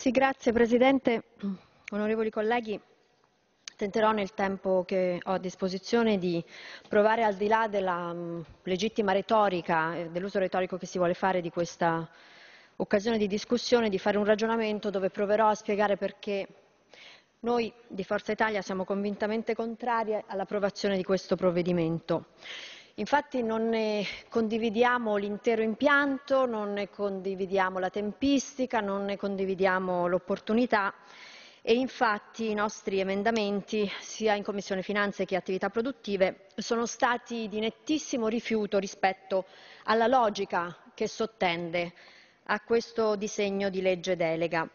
Signor sì, Presidente. Onorevoli colleghi, tenterò nel tempo che ho a disposizione di provare al di là della mm, legittima retorica, eh, dell'uso retorico che si vuole fare di questa occasione di discussione, di fare un ragionamento dove proverò a spiegare perché noi di Forza Italia siamo convintamente contrari all'approvazione di questo provvedimento. Infatti non ne condividiamo l'intero impianto, non ne condividiamo la tempistica, non ne condividiamo l'opportunità e infatti i nostri emendamenti, sia in Commissione Finanze che Attività Produttive, sono stati di nettissimo rifiuto rispetto alla logica che sottende a questo disegno di legge delega.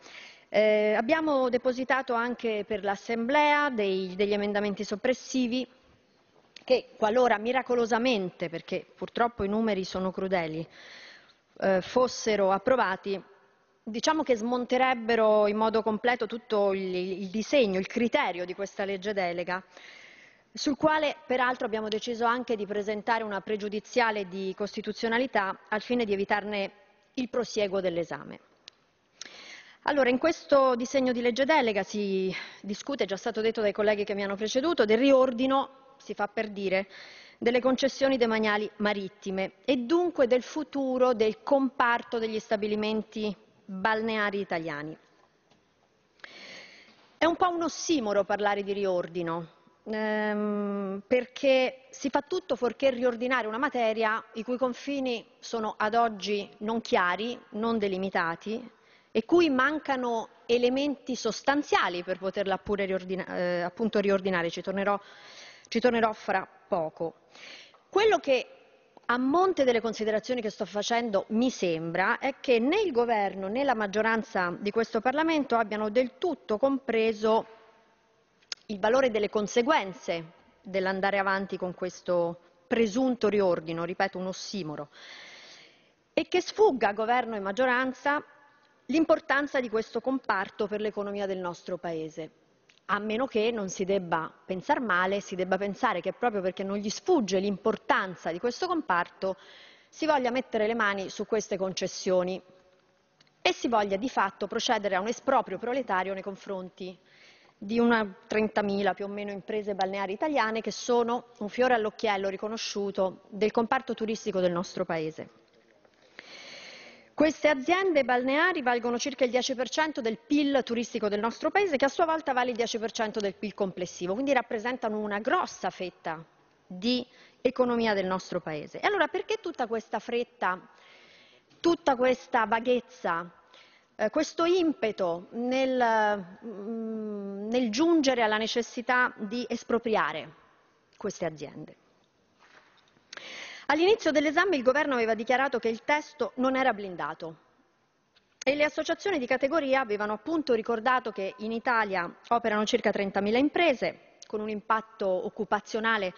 Eh, abbiamo depositato anche per l'Assemblea degli emendamenti soppressivi che qualora miracolosamente, perché purtroppo i numeri sono crudeli, eh, fossero approvati, diciamo che smonterebbero in modo completo tutto il, il disegno, il criterio di questa legge delega, sul quale peraltro abbiamo deciso anche di presentare una pregiudiziale di costituzionalità al fine di evitarne il prosieguo dell'esame. Allora, in questo disegno di legge delega si discute, è già stato detto dai colleghi che mi hanno preceduto, del riordino si fa per dire, delle concessioni demaniali marittime e dunque del futuro del comparto degli stabilimenti balneari italiani. È un po' un ossimoro parlare di riordino, ehm, perché si fa tutto fuorché riordinare una materia i cui confini sono ad oggi non chiari, non delimitati e cui mancano elementi sostanziali per poterla pure riordina- eh, appunto riordinare. Ci tornerò ci tornerò fra poco. Quello che a monte delle considerazioni che sto facendo mi sembra è che né il governo né la maggioranza di questo Parlamento abbiano del tutto compreso il valore delle conseguenze dell'andare avanti con questo presunto riordino, ripeto un ossimoro, e che sfugga governo e maggioranza l'importanza di questo comparto per l'economia del nostro Paese a meno che non si debba pensare male, si debba pensare che proprio perché non gli sfugge l'importanza di questo comparto si voglia mettere le mani su queste concessioni e si voglia di fatto procedere a un esproprio proletario nei confronti di una 30.000 più o meno imprese balneari italiane che sono un fiore all'occhiello riconosciuto del comparto turistico del nostro Paese. Queste aziende balneari valgono circa il 10% del PIL turistico del nostro paese, che a sua volta vale il 10% del PIL complessivo, quindi rappresentano una grossa fetta di economia del nostro paese. E allora perché tutta questa fretta, tutta questa vaghezza, eh, questo impeto nel, mh, mm, nel giungere alla necessità di espropriare queste aziende? All'inizio dell'esame il Governo aveva dichiarato che il testo non era blindato e le associazioni di categoria avevano appunto ricordato che in Italia operano circa 30.000 imprese con un impatto occupazionale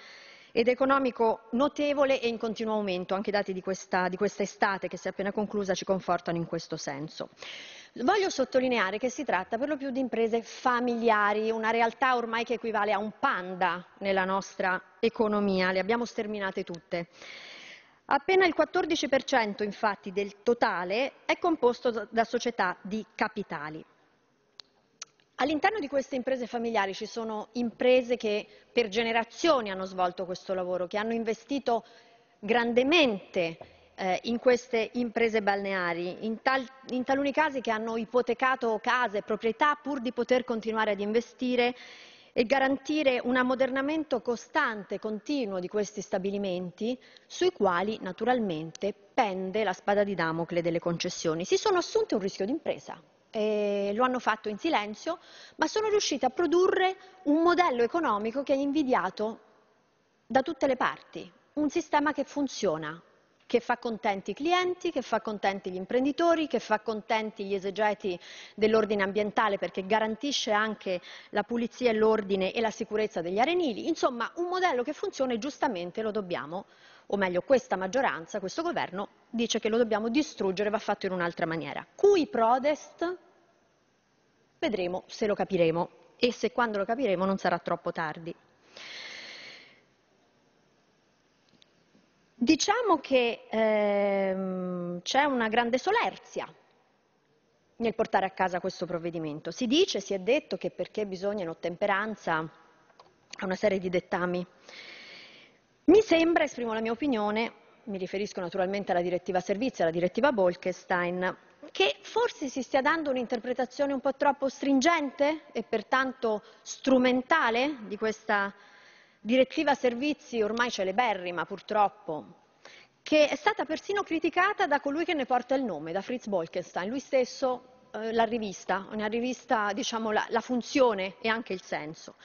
ed economico notevole e in continuo aumento, anche i dati di questa, di questa estate che si è appena conclusa ci confortano in questo senso. Voglio sottolineare che si tratta per lo più di imprese familiari, una realtà ormai che equivale a un panda nella nostra economia, le abbiamo sterminate tutte. Appena il 14% infatti del totale è composto da società di capitali. All'interno di queste imprese familiari ci sono imprese che per generazioni hanno svolto questo lavoro, che hanno investito grandemente eh, in queste imprese balneari, in, tal, in, taluni casi che hanno ipotecato case, proprietà pur di poter continuare ad investire e garantire un ammodernamento costante, continuo di questi stabilimenti, sui quali naturalmente pende la spada di Damocle delle concessioni. Si sono assunte un rischio d'impresa, eh, lo hanno fatto in silenzio, ma sono riusciti a produrre un modello economico che è invidiato da tutte le parti, un sistema che funziona, che fa contenti i clienti, che fa contenti gli imprenditori, che fa contenti gli esegeti dell'ordine ambientale perché garantisce anche la pulizia e l'ordine e la sicurezza degli arenili. Insomma, un modello che funziona e giustamente lo dobbiamo, o meglio questa maggioranza, questo governo, dice che lo dobbiamo distruggere, va fatto in un'altra maniera. Cui prodest Vedremo se lo capiremo e se quando lo capiremo non sarà troppo tardi. Diciamo che ehm, c'è una grande solerzia nel portare a casa questo provvedimento. Si dice, si è detto che perché bisogna in ottemperanza a una serie di dettami. Mi sembra, esprimo la mia opinione, mi riferisco naturalmente alla direttiva servizi, e alla direttiva Bolkestein, che forse si stia dando un'interpretazione un po' troppo stringente e pertanto strumentale di questa direttiva servizi ormai celeberrima purtroppo, che è stata persino criticata da colui che ne porta il nome, da Fritz Bolkestein, lui stesso eh, l'ha rivista, ne ha rivista diciamo, la, la funzione e anche il senso.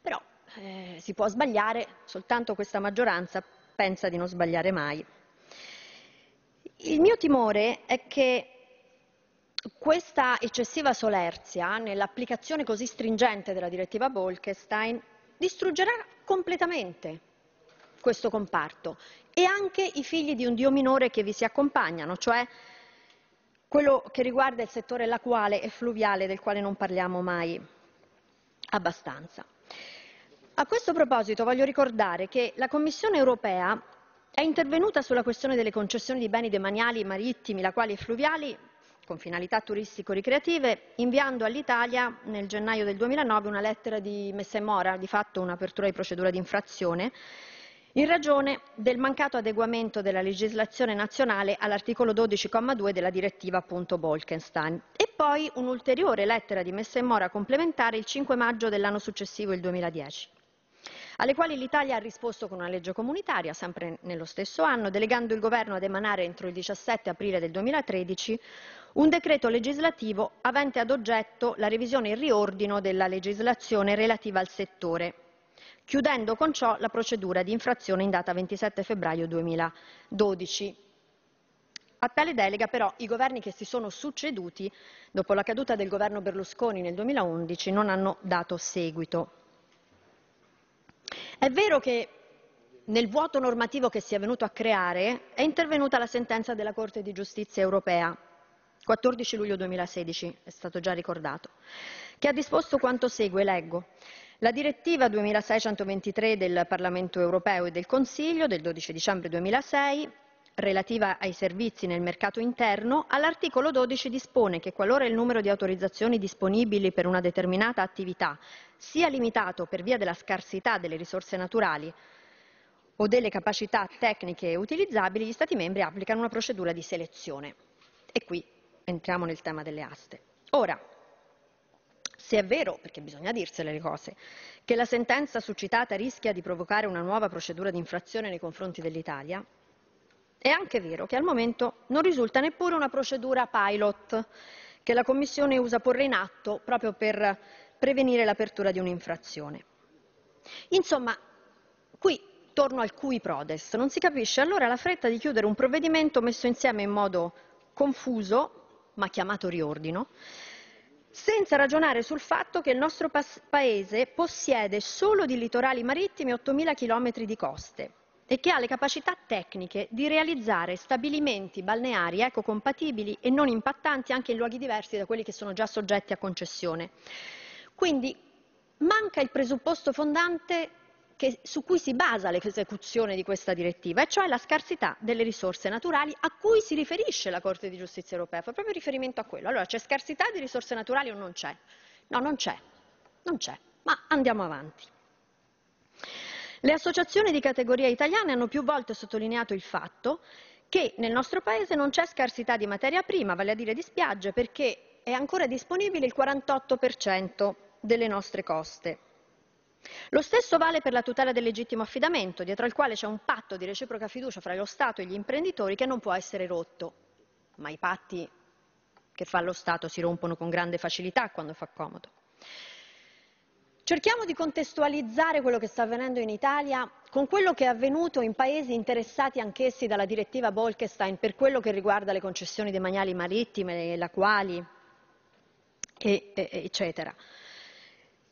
Però eh, si può sbagliare, soltanto questa maggioranza pensa di non sbagliare mai. Il mio timore è che questa eccessiva solerzia nell'applicazione così stringente della direttiva Bolkestein distruggerà completamente questo comparto e anche i figli di un Dio minore che vi si accompagnano, cioè quello che riguarda il settore lacuale e fluviale del quale non parliamo mai abbastanza. A questo proposito voglio ricordare che la Commissione europea è intervenuta sulla questione delle concessioni di beni demaniali marittimi, lacuali e fluviali con finalità turistico-ricreative, inviando all'Italia nel gennaio del 2009 una lettera di messa in mora, di fatto un'apertura di procedura di infrazione, in ragione del mancato adeguamento della legislazione nazionale all'articolo 12,2 della direttiva appunto Bolkenstein. E poi un'ulteriore lettera di messa in mora complementare il 5 maggio dell'anno successivo, il 2010 alle quali l'Italia ha risposto con una legge comunitaria, sempre nello stesso anno, delegando il Governo ad emanare entro il 17 aprile del 2013 un decreto legislativo avente ad oggetto la revisione e il riordino della legislazione relativa al settore, chiudendo con ciò la procedura di infrazione in data 27 febbraio 2012. A tale delega però i governi che si sono succeduti dopo la caduta del governo Berlusconi nel 2011 non hanno dato seguito. È vero che nel vuoto normativo che si è venuto a creare è intervenuta la sentenza della Corte di giustizia europea, 14 luglio 2016, è stato già ricordato, che ha disposto quanto segue, leggo. La direttiva 2623 del Parlamento europeo e del Consiglio del 12 dicembre 2006 relativa ai servizi nel mercato interno, all'articolo 12 dispone che qualora il numero di autorizzazioni disponibili per una determinata attività sia limitato per via della scarsità delle risorse naturali o delle capacità tecniche utilizzabili, gli Stati membri applicano una procedura di selezione. E qui entriamo nel tema delle aste. Ora, se è vero, perché bisogna dirsele le cose, che la sentenza suscitata rischia di provocare una nuova procedura di infrazione nei confronti dell'Italia, è anche vero che al momento non risulta neppure una procedura pilot che la Commissione usa porre in atto proprio per prevenire l'apertura di un'infrazione. Insomma, qui torno al cui prodest. Non si capisce allora la fretta di chiudere un provvedimento messo insieme in modo confuso, ma chiamato riordino, senza ragionare sul fatto che il nostro paese possiede solo di litorali marittimi 8.000 km di coste e che ha le capacità tecniche di realizzare stabilimenti balneari ecocompatibili e non impattanti anche in luoghi diversi da quelli che sono già soggetti a concessione. Quindi manca il presupposto fondante che, su cui si basa l'esecuzione di questa direttiva, e cioè la scarsità delle risorse naturali a cui si riferisce la Corte di giustizia europea, fa proprio riferimento a quello. Allora c'è scarsità di risorse naturali o non c'è? No, non c'è, non c'è, ma andiamo avanti. Le associazioni di categoria italiane hanno più volte sottolineato il fatto che nel nostro Paese non c'è scarsità di materia prima, vale a dire di spiagge, perché è ancora disponibile il 48% delle nostre coste. Lo stesso vale per la tutela del legittimo affidamento, dietro al quale c'è un patto di reciproca fiducia fra lo Stato e gli imprenditori che non può essere rotto. Ma i patti che fa lo Stato si rompono con grande facilità quando fa comodo. Cerchiamo di contestualizzare quello che sta avvenendo in Italia con quello che è avvenuto in paesi interessati anch'essi dalla direttiva Bolkestein per quello che riguarda le concessioni demaniali marittime, la quali, e, e, eccetera.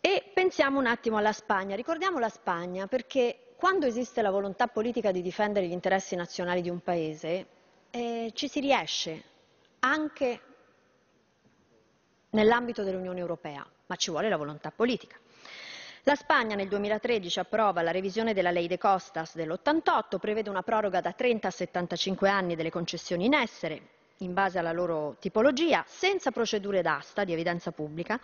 E pensiamo un attimo alla Spagna. Ricordiamo la Spagna perché quando esiste la volontà politica di difendere gli interessi nazionali di un paese, eh, ci si riesce anche nell'ambito dell'Unione Europea, ma ci vuole la volontà politica. La Spagna nel 2013 approva la revisione della lei de Costas dell'88, prevede una proroga da 30 a 75 anni delle concessioni in essere, in base alla loro tipologia, senza procedure d'asta di evidenza pubblica,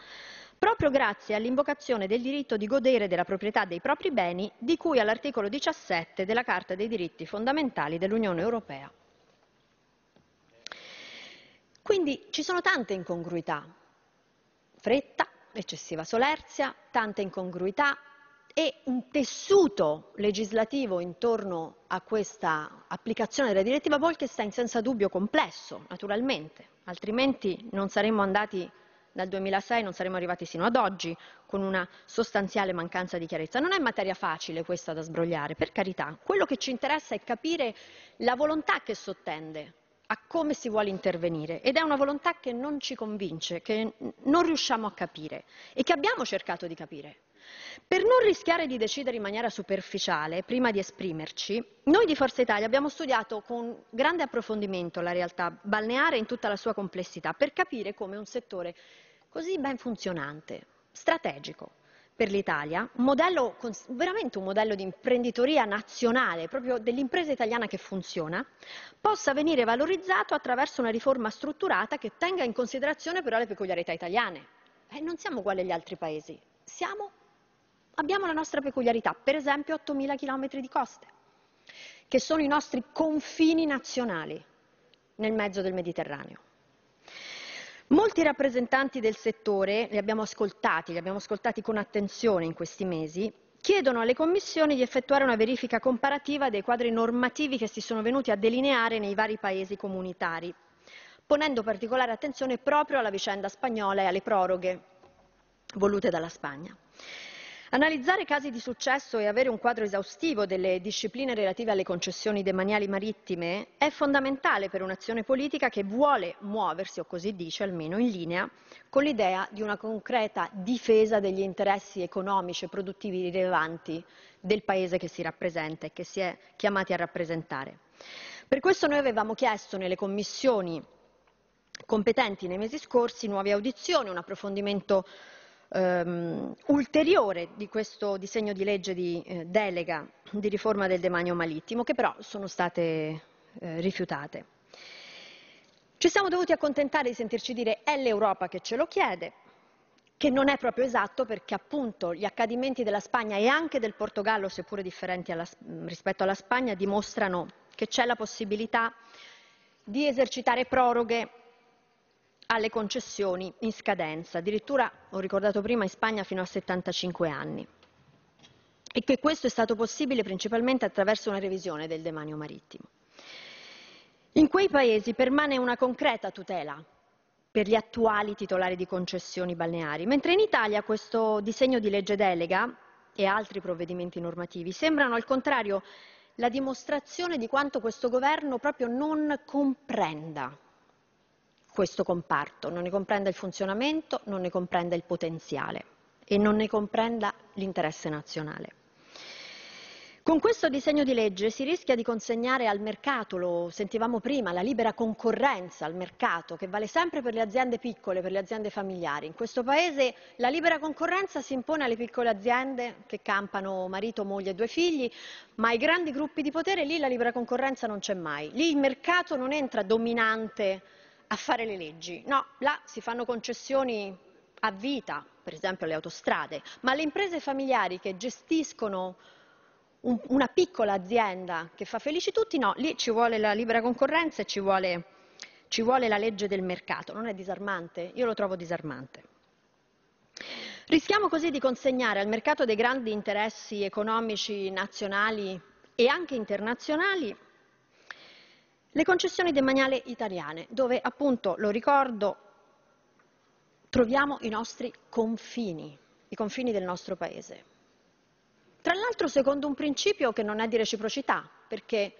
proprio grazie all'invocazione del diritto di godere della proprietà dei propri beni, di cui all'articolo 17 della Carta dei diritti fondamentali dell'Unione Europea. Quindi ci sono tante incongruità, fretta, eccessiva solerzia, tante incongruità e un tessuto legislativo intorno a questa applicazione della direttiva Bolkestein senza dubbio complesso, naturalmente, altrimenti non saremmo andati dal 2006 non saremmo arrivati sino ad oggi con una sostanziale mancanza di chiarezza. Non è materia facile questa da sbrogliare, per carità. Quello che ci interessa è capire la volontà che sottende a come si vuole intervenire ed è una volontà che non ci convince, che non riusciamo a capire e che abbiamo cercato di capire. Per non rischiare di decidere in maniera superficiale, prima di esprimerci, noi di Forza Italia abbiamo studiato con grande approfondimento la realtà balneare in tutta la sua complessità per capire come un settore così ben funzionante, strategico, per l'Italia, un modello, veramente un modello di imprenditoria nazionale, proprio dell'impresa italiana che funziona, possa venire valorizzato attraverso una riforma strutturata che tenga in considerazione però le peculiarità italiane. Eh, non siamo uguali agli altri paesi, siamo, abbiamo la nostra peculiarità, per esempio 8.000 km di coste, che sono i nostri confini nazionali nel mezzo del Mediterraneo. Molti rappresentanti del settore, li abbiamo ascoltati, li abbiamo ascoltati con attenzione in questi mesi, chiedono alle commissioni di effettuare una verifica comparativa dei quadri normativi che si sono venuti a delineare nei vari paesi comunitari, ponendo particolare attenzione proprio alla vicenda spagnola e alle proroghe volute dalla Spagna. Analizzare casi di successo e avere un quadro esaustivo delle discipline relative alle concessioni demaniali marittime è fondamentale per un'azione politica che vuole muoversi, o così dice almeno, in linea con l'idea di una concreta difesa degli interessi economici e produttivi rilevanti del Paese che si rappresenta e che si è chiamati a rappresentare. Per questo noi avevamo chiesto nelle commissioni competenti nei mesi scorsi nuove audizioni, un approfondimento ehm, ulteriore di questo disegno di legge di eh, delega di riforma del demanio marittimo, che però sono state eh, rifiutate. Ci siamo dovuti accontentare di sentirci dire è l'Europa che ce lo chiede, che non è proprio esatto perché appunto gli accadimenti della Spagna e anche del Portogallo, seppure differenti alla, rispetto alla Spagna, dimostrano che c'è la possibilità di esercitare proroghe alle concessioni in scadenza, addirittura, ho ricordato prima, in Spagna fino a 75 anni. E che questo è stato possibile principalmente attraverso una revisione del demanio marittimo. In quei paesi permane una concreta tutela per gli attuali titolari di concessioni balneari, mentre in Italia questo disegno di legge delega e altri provvedimenti normativi sembrano al contrario la dimostrazione di quanto questo governo proprio non comprenda questo comparto, non ne comprenda il funzionamento, non ne comprenda il potenziale e non ne comprenda l'interesse nazionale. Con questo disegno di legge si rischia di consegnare al mercato, lo sentivamo prima, la libera concorrenza al mercato, che vale sempre per le aziende piccole, per le aziende familiari. In questo Paese la libera concorrenza si impone alle piccole aziende che campano marito, moglie e due figli, ma ai grandi gruppi di potere lì la libera concorrenza non c'è mai. Lì il mercato non entra dominante a fare le leggi. No, là si fanno concessioni a vita, per esempio le autostrade, ma le imprese familiari che gestiscono un, una piccola azienda che fa felici tutti, no, lì ci vuole la libera concorrenza e ci vuole, ci vuole la legge del mercato. Non è disarmante? Io lo trovo disarmante. Rischiamo così di consegnare al mercato dei grandi interessi economici nazionali e anche internazionali le concessioni demaniali italiane, dove appunto, lo ricordo, troviamo i nostri confini, i confini del nostro Paese. Tra l'altro secondo un principio che non è di reciprocità, perché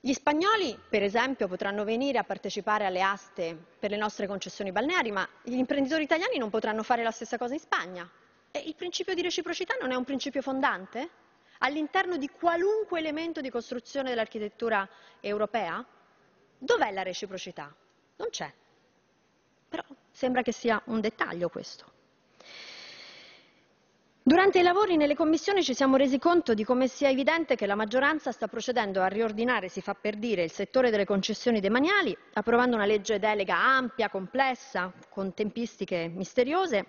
gli spagnoli, per esempio, potranno venire a partecipare alle aste per le nostre concessioni balneari, ma gli imprenditori italiani non potranno fare la stessa cosa in Spagna. E il principio di reciprocità non è un principio fondante? All'interno di qualunque elemento di costruzione dell'architettura europea? Dov'è la reciprocità? Non c'è. Però sembra che sia un dettaglio questo. Durante i lavori nelle commissioni ci siamo resi conto di come sia evidente che la maggioranza sta procedendo a riordinare, si fa per dire, il settore delle concessioni demaniali, approvando una legge delega ampia, complessa, con tempistiche misteriose,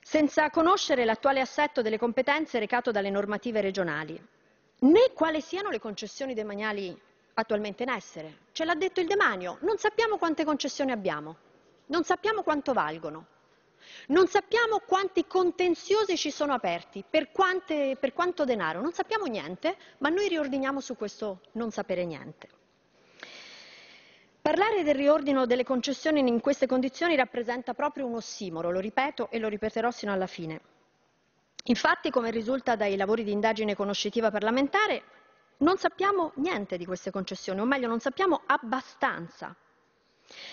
senza conoscere l'attuale assetto delle competenze recato dalle normative regionali, né quali siano le concessioni demaniali attualmente in essere, Ce l'ha detto il demanio, non sappiamo quante concessioni abbiamo, non sappiamo quanto valgono, non sappiamo quanti contenziosi ci sono aperti, per, quante, per quanto denaro, non sappiamo niente, ma noi riordiniamo su questo non sapere niente. Parlare del riordino delle concessioni in queste condizioni rappresenta proprio un ossimoro, lo ripeto e lo ripeterò sino alla fine. Infatti, come risulta dai lavori di indagine conoscitiva parlamentare, non sappiamo niente di queste concessioni, o meglio non sappiamo abbastanza.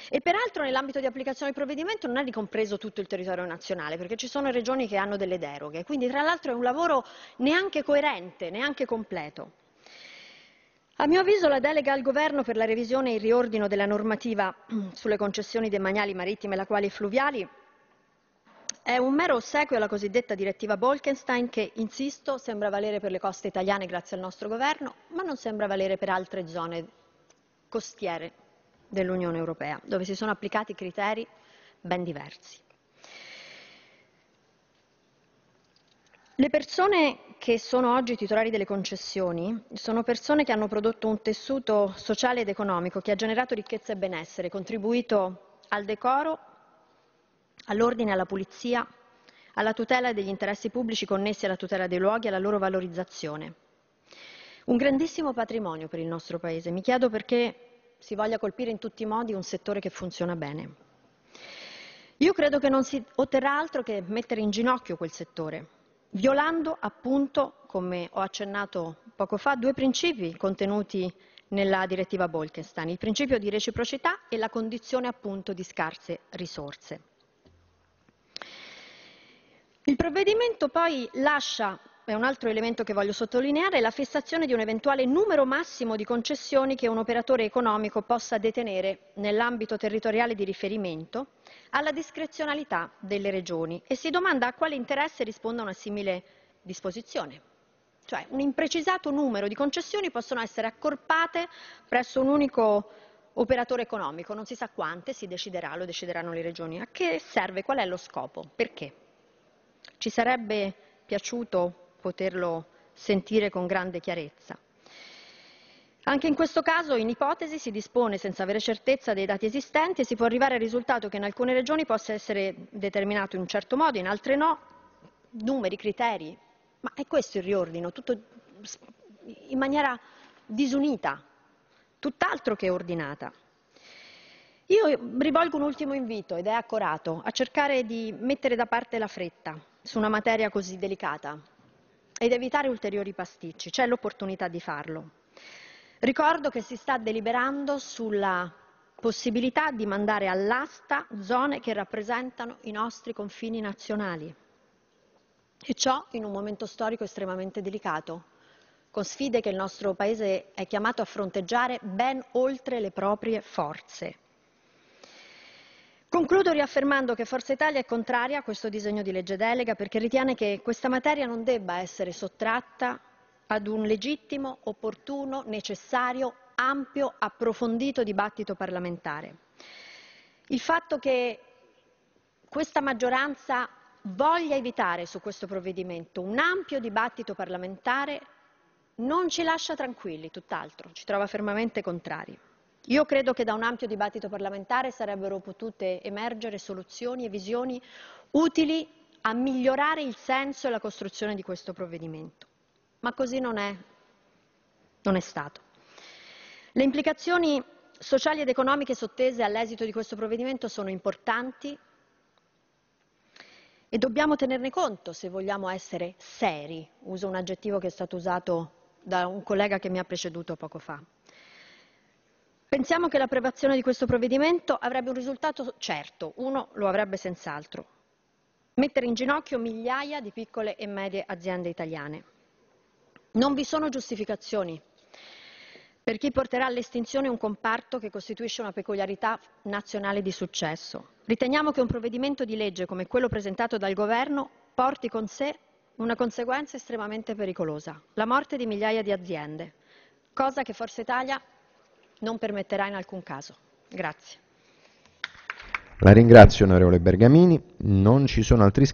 E peraltro nell'ambito di applicazione del provvedimento non è ricompreso tutto il territorio nazionale, perché ci sono regioni che hanno delle deroghe, quindi tra l'altro è un lavoro neanche coerente, neanche completo. A mio avviso la delega al governo per la revisione e il riordino della normativa sulle concessioni demaniali marittime, lacuali e fluviali è un mero ossequio alla cosiddetta direttiva Bolkestein che, insisto, sembra valere per le coste italiane grazie al nostro governo, ma non sembra valere per altre zone costiere dell'Unione Europea, dove si sono applicati criteri ben diversi. Le persone che sono oggi titolari delle concessioni sono persone che hanno prodotto un tessuto sociale ed economico che ha generato ricchezza e benessere, contribuito al decoro all'ordine, e alla pulizia, alla tutela degli interessi pubblici connessi alla tutela dei luoghi e alla loro valorizzazione. Un grandissimo patrimonio per il nostro Paese. Mi chiedo perché si voglia colpire in tutti i modi un settore che funziona bene. Io credo che non si otterrà altro che mettere in ginocchio quel settore, violando appunto, come ho accennato poco fa, due principi contenuti nella direttiva Bolkestein, il principio di reciprocità e la condizione appunto di scarse risorse. Il provvedimento poi lascia, è un altro elemento che voglio sottolineare, la fissazione di un eventuale numero massimo di concessioni che un operatore economico possa detenere nell'ambito territoriale di riferimento alla discrezionalità delle regioni e si domanda a quale interesse risponda una simile disposizione. Cioè un imprecisato numero di concessioni possono essere accorpate presso un unico operatore economico, non si sa quante, si deciderà, lo decideranno le regioni. A che serve? Qual è lo scopo? Perché? Ci sarebbe piaciuto poterlo sentire con grande chiarezza. Anche in questo caso, in ipotesi, si dispone senza avere certezza dei dati esistenti e si può arrivare al risultato che in alcune regioni possa essere determinato in un certo modo, in altre no, numeri, criteri, ma è questo il riordino, tutto in maniera disunita, tutt'altro che ordinata. Io rivolgo un ultimo invito, ed è accorato, a cercare di mettere da parte la fretta su una materia così delicata ed evitare ulteriori pasticci. C'è l'opportunità di farlo. Ricordo che si sta deliberando sulla possibilità di mandare all'asta zone che rappresentano i nostri confini nazionali. E ciò in un momento storico estremamente delicato, con sfide che il nostro Paese è chiamato a fronteggiare ben oltre le proprie forze. Concludo riaffermando che Forza Italia è contraria a questo disegno di legge delega perché ritiene che questa materia non debba essere sottratta ad un legittimo, opportuno, necessario, ampio, approfondito dibattito parlamentare. Il fatto che questa maggioranza voglia evitare su questo provvedimento un ampio dibattito parlamentare non ci lascia tranquilli, tutt'altro, ci trova fermamente contrari. Io credo che da un ampio dibattito parlamentare sarebbero potute emergere soluzioni e visioni utili a migliorare il senso e la costruzione di questo provvedimento. Ma così non è, non è stato. Le implicazioni sociali ed economiche sottese all'esito di questo provvedimento sono importanti e dobbiamo tenerne conto se vogliamo essere seri. Uso un aggettivo che è stato usato da un collega che mi ha preceduto poco fa. Pensiamo che l'approvazione di questo provvedimento avrebbe un risultato certo, uno lo avrebbe senz'altro, mettere in ginocchio migliaia di piccole e medie aziende italiane. Non vi sono giustificazioni per chi porterà all'estinzione un comparto che costituisce una peculiarità nazionale di successo. Riteniamo che un provvedimento di legge come quello presentato dal Governo porti con sé una conseguenza estremamente pericolosa, la morte di migliaia di aziende, cosa che Forza Italia non permetterà in alcun caso. Grazie. La ringrazio onorevole Bergamini, non ci sono altri